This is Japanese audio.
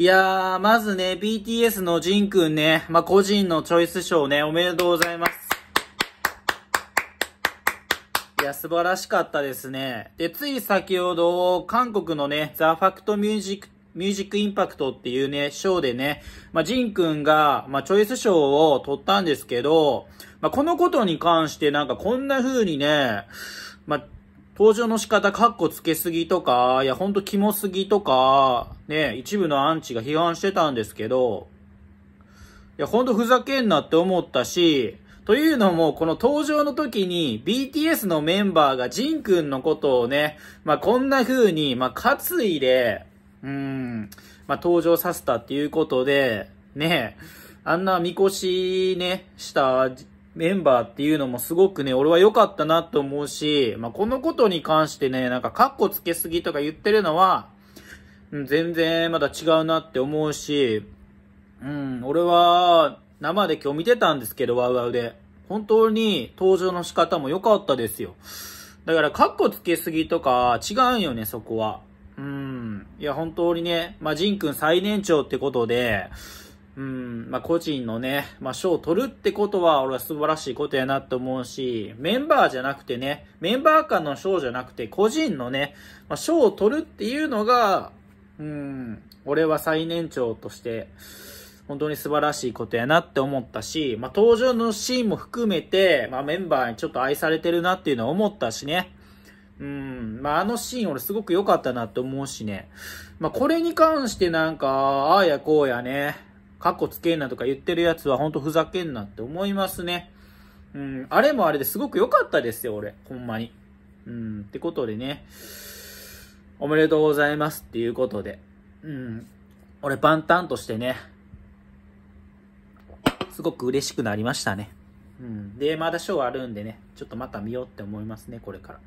いやー、まずね、BTS のジンくんね、まあ、個人のチョイス賞ね、おめでとうございます。いや、素晴らしかったですね。で、つい先ほど、韓国のね、ザ・ファクト・ミュージックミュージックインパクトっていうね、ショーでね、まあ、ジンくんが、まあ、チョイス賞を取ったんですけど、まあ、このことに関してなんかこんな風にね、まあ、登場の仕方、カッコつけすぎとか、いや、ほんとキモすぎとか、ね、一部のアンチが批判してたんですけど、いや、ほんとふざけんなって思ったし、というのも、この登場の時に BTS のメンバーがジンくんのことをね、まあ、こんな風に、まあ、担いで、うん、まあ、登場させたっていうことで、ね、あんなみこしね、したメンバーっていうのもすごくね、俺は良かったなと思うし、まあ、このことに関してね、なんかカッコつけすぎとか言ってるのは、うん、全然まだ違うなって思うし、うん、俺は生で今日見てたんですけど、ワウワウで。本当に登場の仕方も良かったですよ。だからカッコつけすぎとか違うんよね、そこは。うん。いや、本当にね、まあ、ジンん最年長ってことで、うん、まあ、個人のね、まあ、賞を取るってことは、俺は素晴らしいことやなと思うし、メンバーじゃなくてね、メンバー間の賞じゃなくて、個人のね、まあ、賞を取るっていうのが、うん、俺は最年長として、本当に素晴らしいことやなって思ったし、まあ、登場のシーンも含めて、まあ、メンバーにちょっと愛されてるなっていうのは思ったしね。うん。まあ、あのシーン俺すごく良かったなって思うしね。まあ、これに関してなんか、ああやこうやね。カッコつけんなとか言ってるやつはほんとふざけんなって思いますね。うん、あれもあれですごく良かったですよ、俺。ほんまに。うん、ってことでね、おめでとうございますっていうことで。うん、俺万端としてね、すごく嬉しくなりましたね。うん、で、まだショーあるんでね、ちょっとまた見ようって思いますね、これから。